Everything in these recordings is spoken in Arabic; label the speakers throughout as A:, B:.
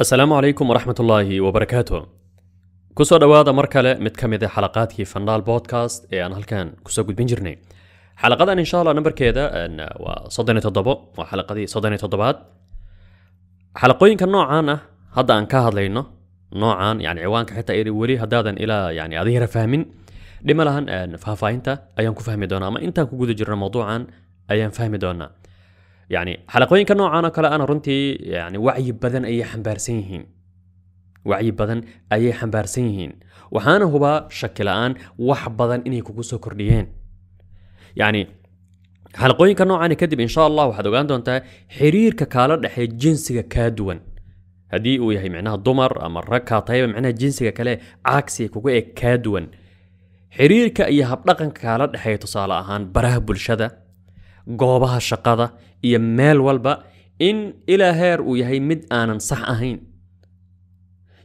A: السلام عليكم ورحمة الله وبركاته كسو دواد مركلة متكمدة حلقات في فنال بودكاست ايه انا هلكان كسو قد بنجرني حلقة ان شاء الله نمبر كيدا ان وصدني تضبو وحلقة دي صدني تضبات حلقوين كان نوعان هذا ان كاهد لينو نوعان يعني عوان حتى ايري ولي هدادا الى يعني اظهر فاهمين لما لهن ان فافا انت ايان كفهمي دونا اما انت كو قد جرنا موضوعان ايان فاهمي دونا يعني حلقوين كنوع أنا كلا أنا رنتي يعني وعي بدن أي حمبارسينهين وعي بدن أي حمبارسينهين وحانا هو شكل الآن وح بدن إني كوكوسو كرديين يعني حلقوين كنوع أنا كدب إن شاء الله وحدو قاندو أنت حرير ككالر لحي جنسك كادوان هدي هي معناها دمر اما ركا طيب معناها جنسك كلي عكسي كوكو اي كادوان حريرك ايها بلقن كالا دحي تصالة اهان براه بلشده goobaha shaqada iyo meel walba in ilaa heer uu yahay mid aanan sax ahayn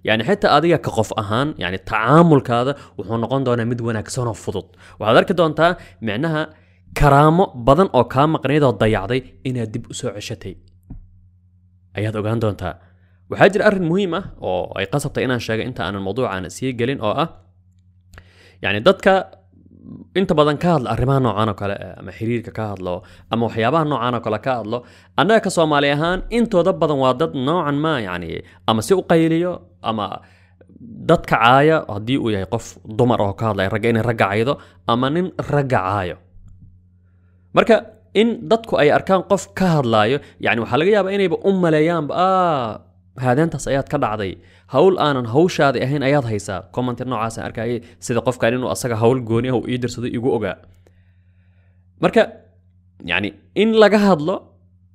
A: yani xitaa adiga ka qof ahaan yani tacaamulkaada wuxuu noqon doonaa mid wanaagsanoo fudud waxaad arki doontaa micnaha karaamo badan oo kaa maqnayd oo dayacday inaad dib u soo ceshatay ayaad ogaan doontaa waxaa jira arrin muhiim ah oo ay qasabtay inaan sheegay inta aanan mawduucaana sii gelin oo ah yani dadka inta badan ka hadla arrimaha noocaan oo kale ama xiriirka ka hadlo ama waxyaabaha noocaan oo kale ka hadlo annaga ka soomaali ahaan intooda badan waa dad noocan ma yacni ama si u qayliyo ama dadka caaya haddii uu yahay qof dumar oo ka hadlaya ragga inay ragga caydo ama nin ragga caayo marka in dadku ay arkaan qof ka hadlaayo yacni waxaa laga yaabaa inayba u maleeyaanba ah haadeentaas ayaad ka dhacday هول آنن هوش هذا أهين أياد هيسا كومنت إنه عاسن أركاي إيه، سيد قف كارين وأصقع هول جوني هو يقدر صدق يجو أجا مركا يعني إن لقى هذلا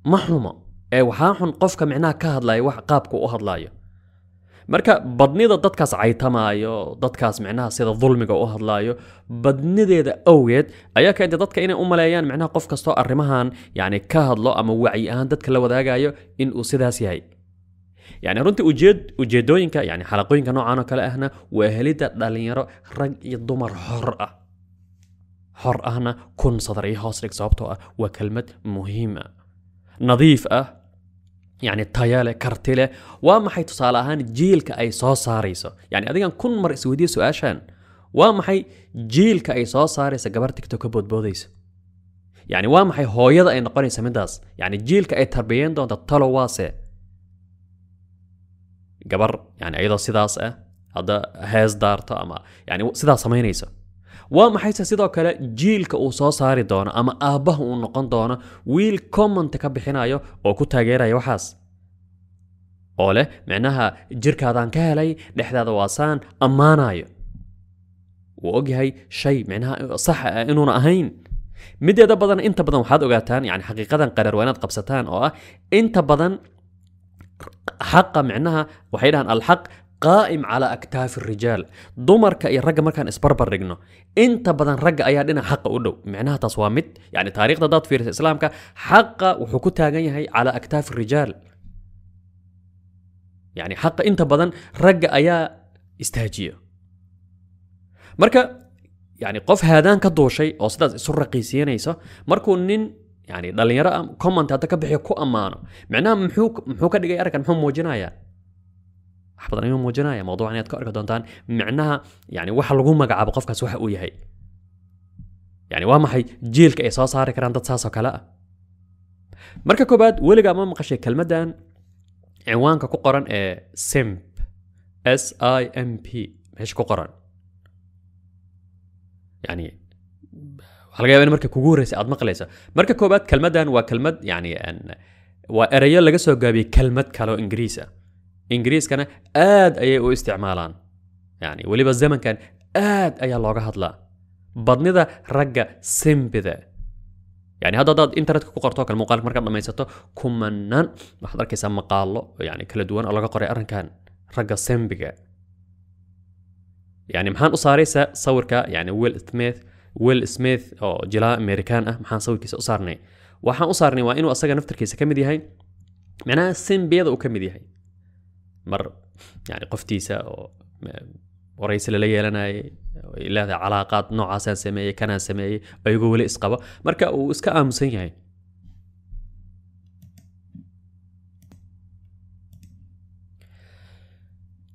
A: ما حلمه أي وحاحن قف كمعناه كهذلا يوح قابكو أهذلا يو مركا بدني ذا دت كاس عيتها ما يو دت او معناه سيد الظلم جو أهذلا يو بدني ذا ذا أويد أيا كأنت دت كأنا أم ليان معناه قف كاستو الرمهان يعني وعي أهان دت كلا وذا جايو إن أصيد هسيهاي يعني runtii ujeed ujeedooyinka yani xalaqooyinka noocaan oo kale ahna waa helidda dhallinyaro rag iyo dumar hor ah hor ahna kun sadar iyo hoos dhig sababtoo ah waa kelmad muhiim ah nadiif ah يعني تايالة كارتيلة وما حي تصالحان جيل كأي صو صاريسو يعني أديكان كن مر سويدي سؤاشان وما حي جيل كأي صو صاريسو قبر تيك توك بود بوديس يعني وما حي هويضة أي نقوني سمداس يعني جيل كأي تربيين دون تطلو واسي جبر يعني أيضا سيدا هذا هاز دارتا أما يعني سيدا سمينيسا وما حيسا سيدا كلا جيل كأوصا دونا أما آبه ونقن دونا ويل كومن تكبحين أيو أو كتا غير أيو حاس معناها جيركا دان كهلي لحدا دواسان أمان أيو وأجي هاي شيء معناها صح إنه أهين مدي هذا بدن أنت بدن وحد أوقاتان يعني حقيقة قرر وينات قبستان أو أنت بدن حقا معناها وحيدا الحق قائم على اكتاف الرجال دمر كاي رجا كان اسبربر رجنو انت بدن رجا ايا دينا حق ادو معناها تصوامت يعني تاريخ ضد في الاسلام كا حق وحكوتا هي على اكتاف الرجال يعني حق انت بدن رجا ايا استهجية مركا يعني قف هذا كدو او سدا سر رقيسيه نيسا مركو نين يعني دلنيرا كومنت هذا كبح يكو أمانه معناه محوك محوك اللي جاي أرك محو أحبط أنا يوم موجناية موضوع أنا أتكرر كده دانتان معناها يعني واحد لقوم مجا عبق قفك سوحة هاي يعني وما حي جيل كإساس إيه هارك ران تتساس وكلا مركا كوباد ولقى ما مقشي كلمة دان عنوان كقرن إيه سيمب S I M P مش كقرن يعني laga marka kugu horreysa aad maqlaysa marka koobaad kelmadan waa kelmad yani waa erayo laga soo gaabiyey kelmad kale oo ingiriis ah ingiriiskana aad ayay u isticmaalaan yani weliba zamankan aad ayaa looga hadlaa badnida ragga simbida يعني هذا ضد انترنت كقرتو كان مقالك مركب دميساتو كمنان waxaad arkaysaa maqaalo yani kala duwan oo laga qoray arrinkan ragga sembiga yani maxaan u saaraysaa sawirka yani will smith ويل سميث او جلاء امريكان اه محان سوي كيس اصارني وحان اصارني وانو اصاقا نفتر كيس كم دي هاي معناها السين بيض وكم دي هي مر يعني قفتيسا او ورئيس اللي لنا الى علاقات نوع اساس سمي كان سمي ايغو ولي اسقبا مركا اسكا امسين هاي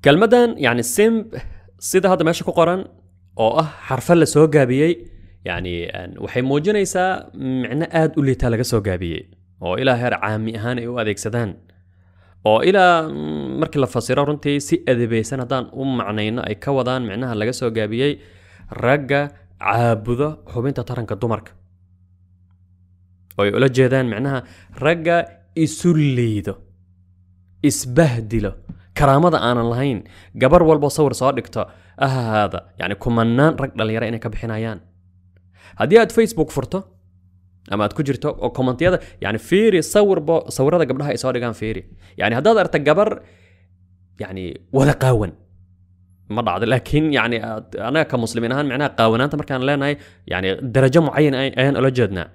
A: كلمة يعني السيمب سيدة هذا ماشي قران oo ah xarfa la soo gaabiyey yani waxay muujinaysaa micno aad u liitaa laga soo gaabiyey oo ilaa heer caami ahaan ay u adeegsadaan oo ilaa mm, markii la fasiro runtii si adebaysan haddaan u macnayno ay ka wadaan micnaha laga soo gaabiyey ragga caabudo xubinta taranka dumarka oo ay ula jeedaan micnaha ragga isu liido isbahdilo karaamada aanan lahayn gabar walbo sawir soo dhigto أها هذا يعني كمانان رق دليرة إنك بحنايان هدي أد فيسبوك فرته أما أد كجرت أو كمانت هذا يعني فيري صور بو صور هذا قبلها إسوار كان فيري يعني هذا ضرت الجبر يعني ولا قاون ما بعد لكن يعني أنا كمسلمين هان معناه قاون أنت مركان لنا يعني درجة معينة أين ألجدنا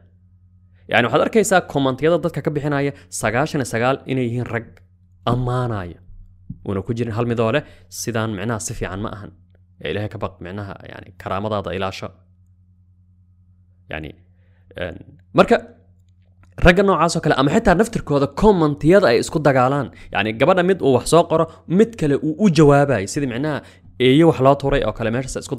A: يعني وحضر كيسا كومنت يدا دادك كبي حناية سقاشنا سقال إنه يهين رق أمانايا ونو كجرين هالمدولة سيدان معناه سفي عن ما أهن ilahay ka baq micnaha yani karaamadaada ilaasha yani marka ragga noocaasoo kale ama xitaa naftirkooda commentiyada ay isku dagaalaan yani gabadha mid uu wax soo qoro mid kale uu u jawaabayo sidii micnaha eeyo wax loo turay oo kale meeshaas ay isku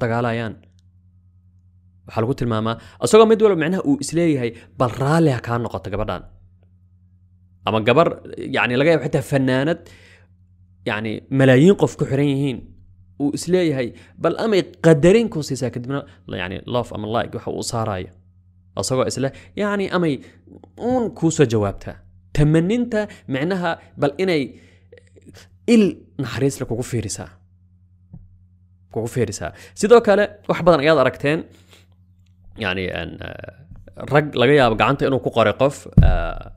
A: waxaa lagu tilmaamaa isagoo mid walba micnaha uu isleeyahay bal raalli ha kaa noqoto gabadhan ama gabar yani laga yaabo xitaa fanaanad yani malaayiin qof ku xiran yihiin وسلاي وسليهي بل أمي قدرين كون سي ساكد من يعني لوف أم لايك وحو صاراية أصغو إسله يعني أمي أون كوسة جوابتها تمنينتا معناها بل إني إل نحريس لك وقو فيرسا وقو فيرسا سيدو كالة وحبضان أياد أركتين يعني أن آه، رق لقيا بقعانتا إنو كو قريقف آه،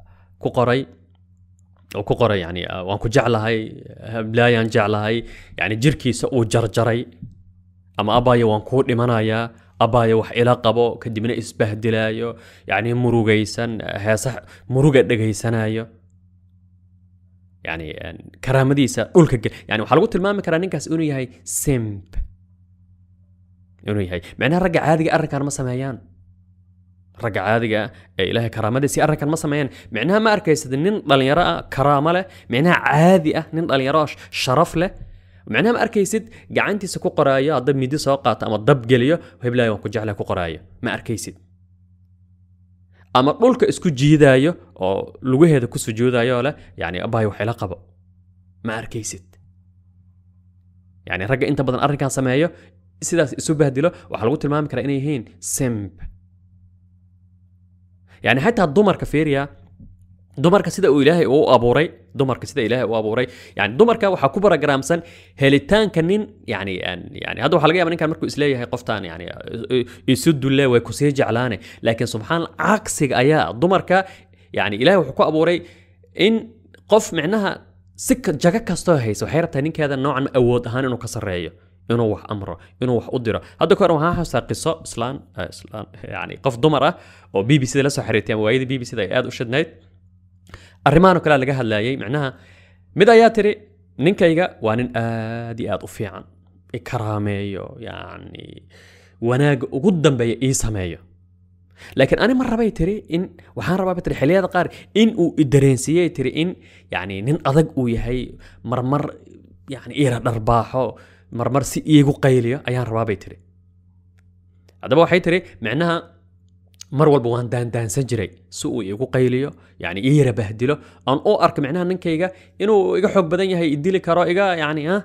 A: oo ku qoray yani ah, waan ku jeclahay hablaayaan jeclahay yani jirkiisa uu jarjaray ama abaya waan kuu dhimanayaa abaya wax ila qabo kadibna isbahdilaayo yani murugaysan heesa muruga dhagaysanayo yani karaamadiisa dhulka gel yani waxaa lagu tilmaami karaa ninkaas inuu yahay simb inuu yahay micnaha ragga caadiga arrinkan ma sameeyaan رجع عادقة إيه إله كرامة دي سيارة كان مصمين معناها ما أركيس نين ضلين يرى كرامة له معناها عادية نين ضلين يراش شرف له معناها ما أركيس قعنتي سكو قراية ضب ميدي سوقة أما ضب جلية وهي بلا يوم كجعلها كو قراية ما أركيس أما قولك إسكو جيدا يو أو لقوه هذا كسو جيدا يو له يعني أبا يوحي لقب ما أركيس يعني رجع أنت بدن أركان سمايو سيداس إسو بهدلو وحلقوت المامك إني هين سيمب يعني حتى الدومر كفيريا دومر كسيدا إله او ابوري دومر كسيدا إله او ابوري يعني دومر كوحا كبرى جرامسن هلتان كنين يعني يعني, يعني هذا حلقه يعني كان مركو اسلايه هي قفتان يعني يسد الله ويكسي جعلانه لكن سبحان عكس ايا دومر ك يعني إله وحكو ابوري ان قف معناها سكه جاكا كاستو هيس وحيرتها نين كذا نوعا ما اود هان انه كسر رأيه inuu wax amro inuu wax u diro hadda kahor waxaan xasuustaa qiso islaan islaan yani qof dumar ah oo b b c da la soo xiriirtay ama waayadii b b c da ay aada u shidnayd arrimahan oo kalea laga hadlaayay micnaha mid ayaa tiri ninkayga waa nin aada iyo aada u fiican ikaraameeyo yani wanaaga ugu dambeeya ii sameeyo laakiin ani mar rabay tiri in waxaan rabaa tiri xilliyada qaar in uu idareensiiyey tiri in yani nin adag uu yahay marmar yani iira dharbaaxo marmar si iigu qayliya ayaan rabaabay tiri haddaba waxay tiri micnaha mar walba waan daandaansan jiray si uu iigu qayliyo yani ii yara bahdilo aan u arka micnaha ninkayga inuu iga xoog badan yahay idili karo iga yani ah,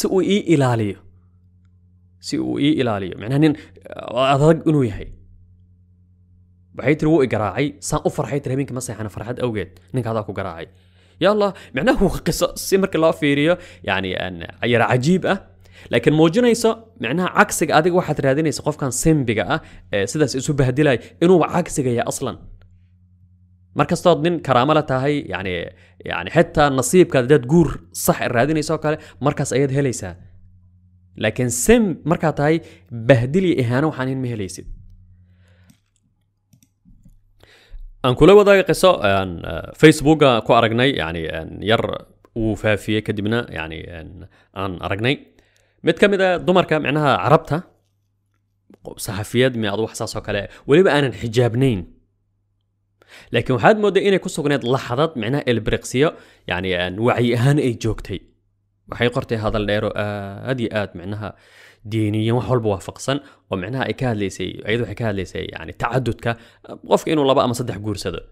A: si uu ii ilaaliyo si uu ii ilaaliyo micnaha nin uh, adag inuu yahay waxay tiri wuu i saan u farxay tiri habeenkii ma seexana farxad awgeed ninka adaa ku garaacay يلا معناه هو قصة سيمر الله فيريا يعني أن عيرة عجيبة أه؟ لكن موجنا يسا معناه عكس هذا واحد رادين يسا قف كان سيم بقى أه سداس يسو بهدلاي إنه عكس يا أصلا مركز تاضن كرامة تاهي يعني يعني حتى نصيب كذا تقول صح الرادين يسا قال مركز أيد هليسا لكن سيم مركز تاهي بهدلي إهانة وحنين مهليسيد aan kula wadaagi qiso aan facebooka ku aragnay yani yar uu faafiyey kadibna yani aan aragnay mid ka mid a dumarka micnaha carabta saxafiyad miad wax saas oo kale weliba aanan xijaabnayn laakiin waxaad moodday inay ku sugneed laxadad micnaha elbriqsiyo yani wacyi ahaan ay joogtay waxay qortay hadal dheero aad iyo aad micnaha diiniyan wax walba waafaqsan oo micnaha ay ka hadlaysay iyadu waxay ka hadlaysay yani tacadudka qofka inuu laba ama saddex guursado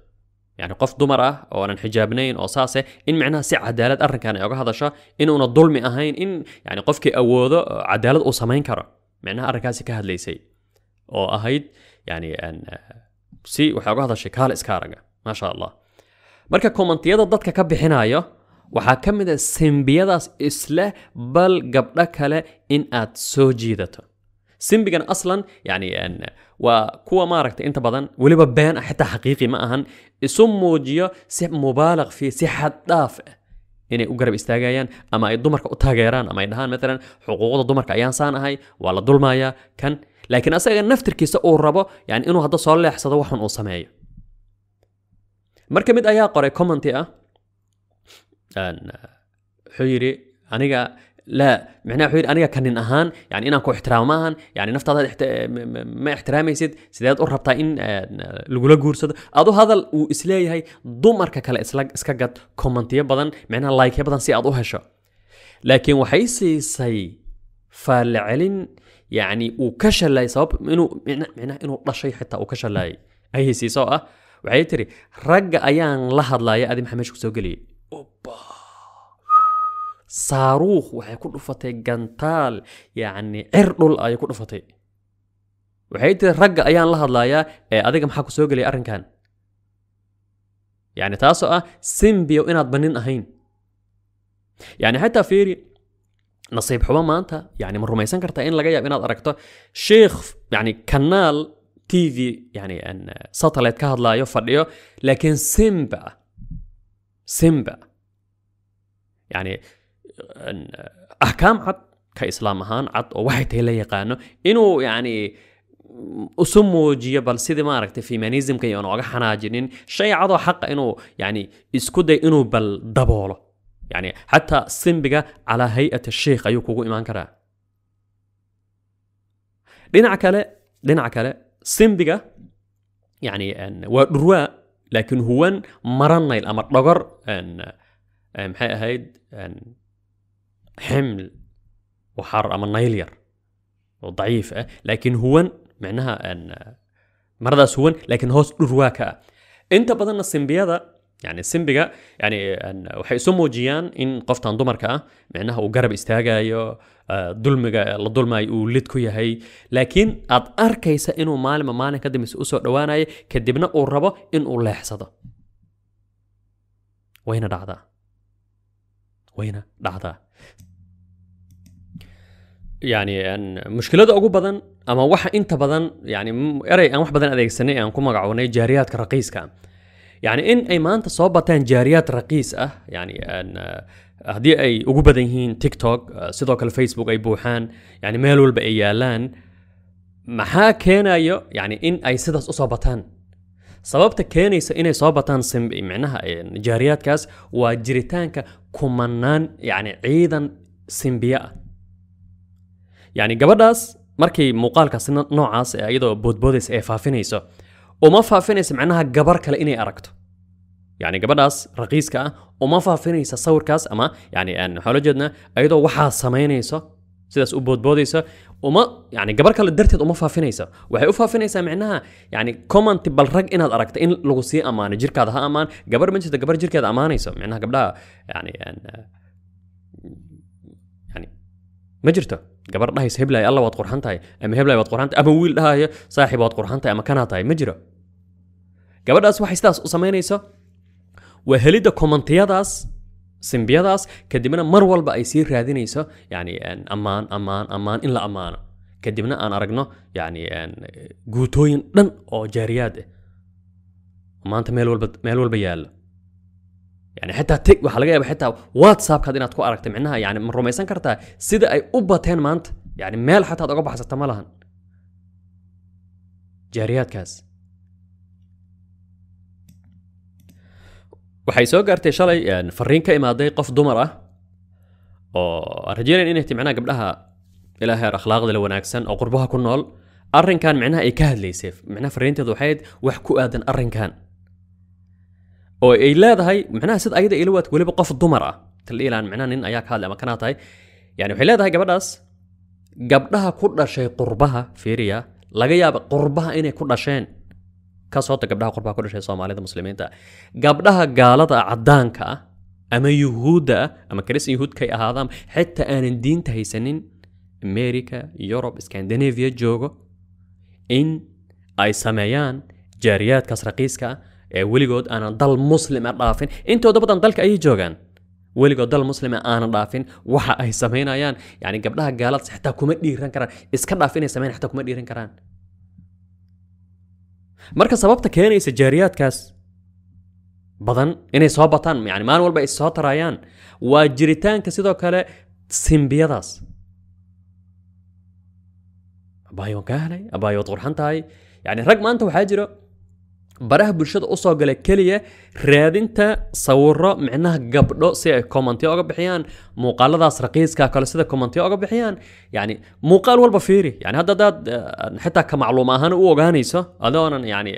A: يعني قف دمر اه او انا حجابنين او ساسه ان معناها سي عدالات ارن كان اوغا هدشا ان انا ظلمي اهين ان يعني قفكي اودو عدالات او سمين كرا معناها اركاسي كهدليسي او اهيد يعني ان سي وحا اوغا هدشا كال اسكارغا ما شاء الله marka komantiyada dadka ka bixinaya waxaa ka mid a ah simbiyadaas isle bal gabdho kale in aad soo jiidato simbigan aslan yani waa kuwa maaragta inta badan weliba been ah, xitaa xaqiiqi ma ahan isu muujiyo si mubaalaq fii si xaddhaaf ah eh. inay u garab istaagayaan ama ay dumarka u taageeraan ama ay dhahaan maalan xuquuqda dumarka ayaan saan ahay waa la dulmaayaa kan laakiin asaga naftirkiisa uu rabo yani inuu hadda soo leexsado waxun uu sameeyo mar mid ayaa qoray commenti ah كان حيري أنيقا لا معنى حيري أنيقا كنن أهان يعني إنكو احترام أهان يعني نفترض احت... ما احترامي سيد سيدات أرهبتا إن آه، لقولة قور سيد أدو هذا الإسلاي هاي دو ماركا كلا إسلاق إسكاقات كومنتية بدن معنى لايك بدن سي أدو هشو لكن وحي سي سي فالعلن يعني وكشل لاي سبب منو معنى معنى إنو لشي حتى وكشل لاي أي سي سوء وحي تري رق أيان لحظ لاي أدي محمد شكسو قليل أوبا صاروخ وحي كل فتي جنتال يعني إرنول أي كل فتي وحيت رجع أيان لها ضلايا إيه أذيك محاكو سوق لي أرن كان يعني تاسو سيمبيو إن أتبنين أهين يعني حتى فيري نصيب حبا ما أنت يعني من رميسان كرتا إن لقيا بنا أركتو شيخ يعني كنال تي في يعني أن ساتلايت كهضلايو فرديو لكن سيمبا سيمبا يعني احكام عط كاسلام هان عط وحی تێ لە انه يعني أسم وجيه بل سيدي ما عرفت مانيزم كي أنا حناجنين شيء عضو حق إنه يعني إسكود إنه بل دبولة يعني حتى سنبقى على هيئة الشيخ أيوكو إيمان كرا لنا عكالة لنا عكالة سنبقى يعني أن ورواء لكن هو مرنا الامر دغر ان محي هيد ان حمل وحر امر نايلير وضعيف أه؟ لكن هو معناها ان مرضى سوين لكن هو رواكا انت بدل السيمبيادا yani simbiga yani waxay isu muujiyaan in qoftan dumarka ah micnaha uu garab istaagayo ah, dulmiga la dulmaayo uu lid ku yahay laakiin aad arkaysa inuu maalinba maalin ka dambeysa usoo dhowaanayo kadibna uu rabo inuu leexsado wayna dhacdaa wayna dhacdaa yani mushkilada ugu badan ama waxa inta badan yani erey aan wax badan adeegsanay aan ku magacoonay jaariyaadka raqiiska yacni in ay maanta soo bateen jaariyaad raqiis ah yani eh, eh, haddii ay ugu badan yihiin tiktok eh, sidoo kale facebook ay buuxaan yani meel walba ay yaalaan maxaa keenayo yani in ay sidaas usoo bataan sababta keenaysa inay soo bataan micnaha jaariyaadkaas waa jiritaanka kumanaan yani ciidan simbiye ah yani gabadhaas markay muuqaalkaasi noocaas iyadoo boodboodaysa ee faafinayso وما فافينيس معناها قبر كلا إني أركته يعني قبر داس رقيس كأ وما فافينيس صور كاس أما يعني أن حول جدنا أيده وحا سمينيسا سيداس أبود بوديسا وما يعني قبر كلا درتيد وما فافينيسا وحي أفافينيسا معناها يعني كومان تبال رق إنها أركته إن لغسي أمان جيرك هذا أمان قبر منشد قبر جيرك هذا أمانيسا معناها قبلها يعني أن يعني, يعني مجرته gabar dhahaysa heblaay alla waad qurxan tahay ama heblaay waad qurxan tahay ama wiil dhahaya saaxib waad qurxan tahay ama kanaa tahay ma jiro gabadhaas waxay sidaas u samaynaysa waa helidda kommentiyadaas simbiyadaas kadibna mar walba ay sii raadinayso yani ammaan ammaan ammaan in la ammaano kadibna aan aragno yani guutooyin dhan oo jaariyaad ah maanta meel walba meel walba yaalla يعني xataa t waxaa laga yaaba xitaa whatsappkaad inaad ku aragtay micnaha yani ma rumaysan kartaa sida ay u bateen maanta yani meel xataa ad oga baxsata ma lahan jaariyaadkaas waxay soo gaartay shalay fariin ka imaaday qof dumar ah oo aan rajaynayn inay tahay micnaha gabdhaha ilaaheer akhlaaqda la wanaagsan oo qurbaha ku nool arrinkan micnaha ay ka hadlaysay micnaha fariinteedu waxay wax ku aadan arrinkan oo ay leedahay macnaha sida ayada ila waad weliba qof dumar ah taliilaan macnaha nin ayaa ka hadlay ama kanaa tahay yani waxay leedahay gabadhaas gabdhaha ku dhashay qurbaha fiiriya laga yaaba qurbaha inay ku dhasheen ka soota gabdhaha qurbaha ku dhashay soomaalida muslimiinta gabdhaha gaalada caddaanka ah ama yuhuudda ah ama kristan yuhuudkay ahaadaan xitaa aanan diinta haysanin america yurub scandinavia joogo in ay sameeyaan jaariyaadkaas raqiiska ah ee weligood aanan dal muslima dhaafin intooda badan dalka ayay joogaan weligood dal muslima aanan dhaafin waxa ay samaynayaan yani gabdhaha gaaladaas xitaa kuma dhiiran karaan iska dhaaf inay samayn xitaa kuma dhiiran karaan marka sababta keenaysa jaariyaadkaas badan inay soo bataan yani maalin walba ay soo tarayaan waa jiritaanka sidoo kale simbiyadaas abaayo waan helay abaayo qurxan tahay yani rag maanta waxaa jiro baraha bulshada usoo gala keliya raadinta sawiro micnaha gabdho si ay kommentyo oga bixiyaan muuqaaladaas raqiiska kale sida kommentyo oga bixiyaan yani muuqaal walba fiiri yani hadda adaad xitaa ka macluum ahaan u ogaanayso adoonan yani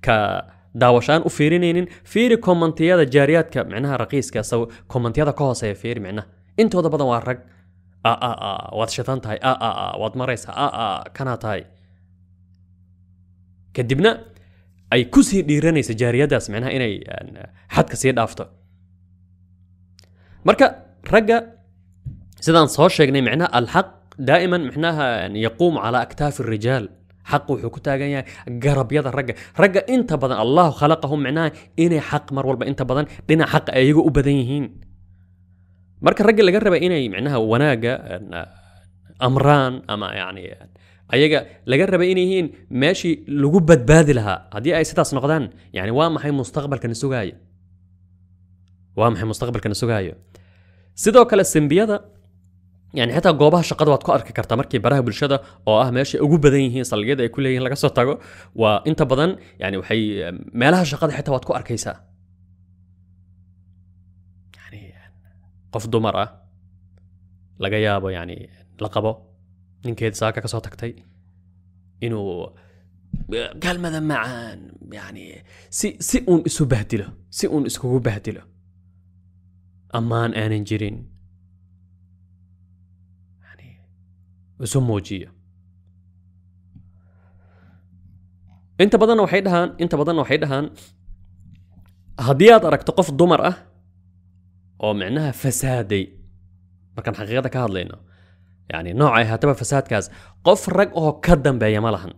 A: ka daawashaan u fiirinaynin fiiri kommentiyada jaariyaadka micnaha raqiiska kommentiyada ka hooseeya fiiri micnaha intooda badan waa rag waad shitan tahay waad maraysaa kanaa tahay kadibna ay kusii dhiiranaysa jaariyadaas micnaha inay xadka sii dhaafto marka ragga sidaan soo sheegnay micnaha alxaq daa'iman micnaha yaquumu calaa aktaafi rijaal xaqu wuxuu ku taagan yahay garabyada ragga ragga inta badan allahu khalaqahum micnaha inay xaq mar walba inta badan dhinac xaqa ay iyagu u badan yihiin marka ragga laga raba inay micnaha wanaagga amraan ama yani ayaga laga rabay inay yihiin meeshii lagu badbaadi lahaa haddii ay sidaas noqdaan yani waa maxay mustaqbalkana sugaaya waa maxay mustaqbalkana sugaayo sidoo kale simbiyada yani xitaa goobaha shaqada waad ku arki kartaa markii baraha bulshada oo ah meeshay ugu badan yihiin saldhigyada ay ku leeyihin laga soo tago waa inta badan yani waxay meelaha shaqada xitaa waad ku arkaysaa qof dumar ah laga yaabo yani la qabo نكيد ساكك صوتك تي إنه قال ماذا معان يعني سي سي اسو بهدله سي اون اسكو بهدله امان ان انجرين يعني اسو موجيه انت بدن وحيد هان انت بدن وحيد هان هديات ارك تقف دمر اه او معناها فسادي ما كان حقيقتك هاد لينه يعني نوع ايها تبا فساد كاز قف رق او كدن بيا مالهن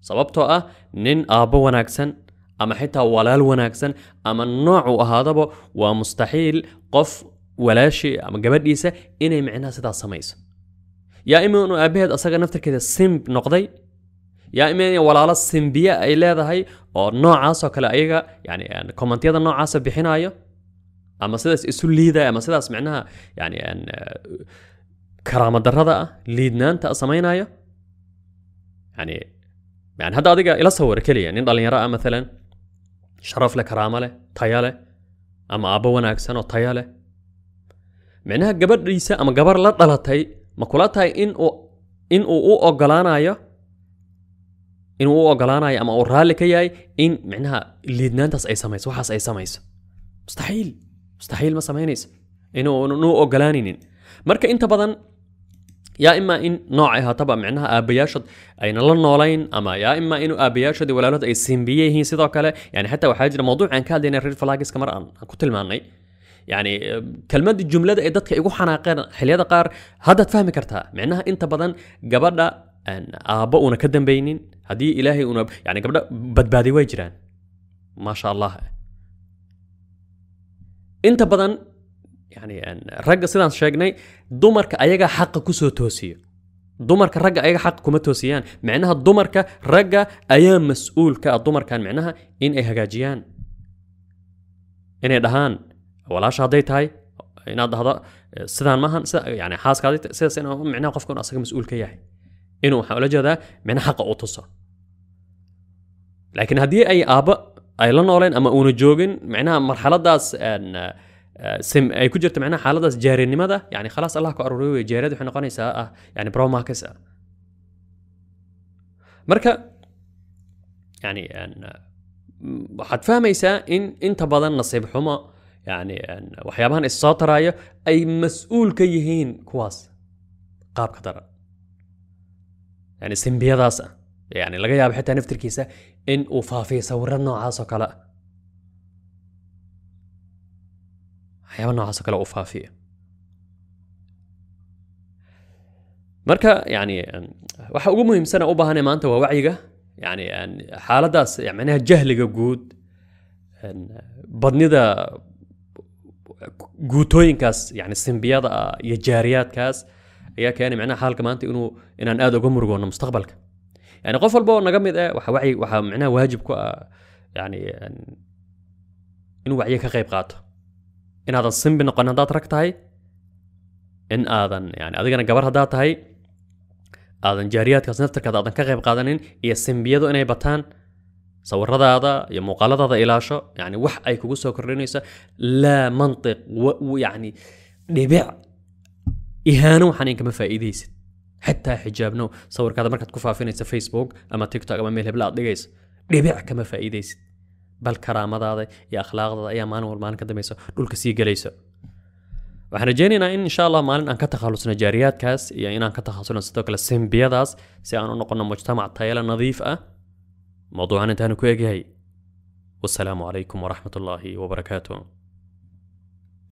A: سببتو اه نين ابو وناكسن اما حتى ولال وناكسن اما نوع هذا ومستحيل قف ولاشي اما قبل ديسا اني معنا ستا سميس يا اما انو ابيهد اساقا نفتر كده سيمب نقضي يا اما ولا على بيا اي لاذا هاي او نوع عاسو كلا ايغا يعني, يعني كومنتيادا نوع عاسو بحنا ايو اما سيداس اسو ليدا اما سيداس معناها يعني, يعني كرامة درهذا ليدنان تأصمينايا يعني يعني هذا دقيقة إلى صور كلي يعني نضل يرى مثلا شرف له كرامة له طيالة أما أبو ناكسن أو طيالة معناها قبر ريسة أما قبر لا طلعت هاي ما هاي إن أو إن أو أو أقلانايا إن أو أقلانايا أما أورالي كياي إن معناها ليدنان تاس أي سميس وحاس أي سميس مستحيل مستحيل ما سمينيس إنه نو أقلانينين مركا انت بدن يا إما إن نوعها طبعا معناها آبياشد أين لن نولين أما يا إما إنه آبياشد ولا لد أي سيمبيه هي سيدو كلا يعني حتى وحاجة الموضوع عن كالدين الريد فلاجس كمرأة كنت الماني يعني كلمات الجملة دي دتك إيقو حناقين حليادة قار هذا تفهم كرتها معناها أنت بدن قبرنا أن آبا ونا بينين هدي إلهي ونب يعني قبرنا بدبادي ويجران ما شاء الله انت بدن yani ragga sidaan sheegnay dumarka ayagaa xaqa kusoo toosiya dumarka ragga ayaga xaq kuma toosiyaan micnaha dumarka ragga ayaa mas-uul ka ah dumarkan micnaha inay hagaajiyaan inay dhahaan walaasha hadday tahay inaad dhahdo sidaan maahan yani xaaskaadi sidaas in micnaha qofka inu asaga mas-uul ka yahay inuu waxaa ula jeedaa micnaha xaqa u tusa laakiin haddii ay aabba ay la nooleen ama uuna joogin micnaha marxaladaas sim ay ku jirto macnaha xaaladaas jaarinimada yani khalaas allah ku aruuriyo wey jaariyad waxay noqonaysaa ah yani bromakis ah marka yani waxaad fahmaysaa in inta badan nasiib xumo yani waxyaabahan issoo taraayo ay mas-uul ka yihiin kuwaas qaabka daran yani simbiyadaas ah yani laga yaabo xitaa naftirkiisa in uu faafiyo sawirad noocaas oo kale ah حيوان نوع سكلا أوفافي مركا يعني وح أقول مهم سنة أوبا هاني ما أنت ووعيه يعني حالة داس يعني جهل جود بدنيدا جوتوين كاس يعني سيمبيادا آه، يجاريات كاس يا كان معنا حال كمان تقولوا إن أنا أدو جمر جون مستقبلك يعني قفل بو نجم ذا وح وعي وح معنا واجب كو آه، يعني إنه وعيك غيب قاطه inaada simbin noqon haddaad rag tahay in aadan yani adigana gabar haddaad tahay aadan jaariyaadkaas naftarkaada aadan ka qayb qaadanin iyo simbiyadu inay bataan sawiradaada iyo muuqaaladaada ilaasho yani wax ay kugu soo kordhinaysa laa mantiq yani dhibic ihaano waxaan inkama faa'iidaysid xataa xijaabno sawirkaada markaad ku faafinaysa facebook ama tiktok ama meel hebla aad dhigaysa dhibic kama faa'iidaysid bal karaamadaada iyo akhlaaqdaada ayaa maalin wal maalin ka dambaysa dhulka sii gelaysa waxaan rajeynaynaa in insha allah maalin aan ka takhalusno jaariyaadkaas iyo inaan ka takhalusno sidoo kale simbiyadaas si aan u noqono mujtamac tayala nadiif ah mawduucan intaanu ku egyahay wasalaamu calaykum waraxmat wabarakaatuh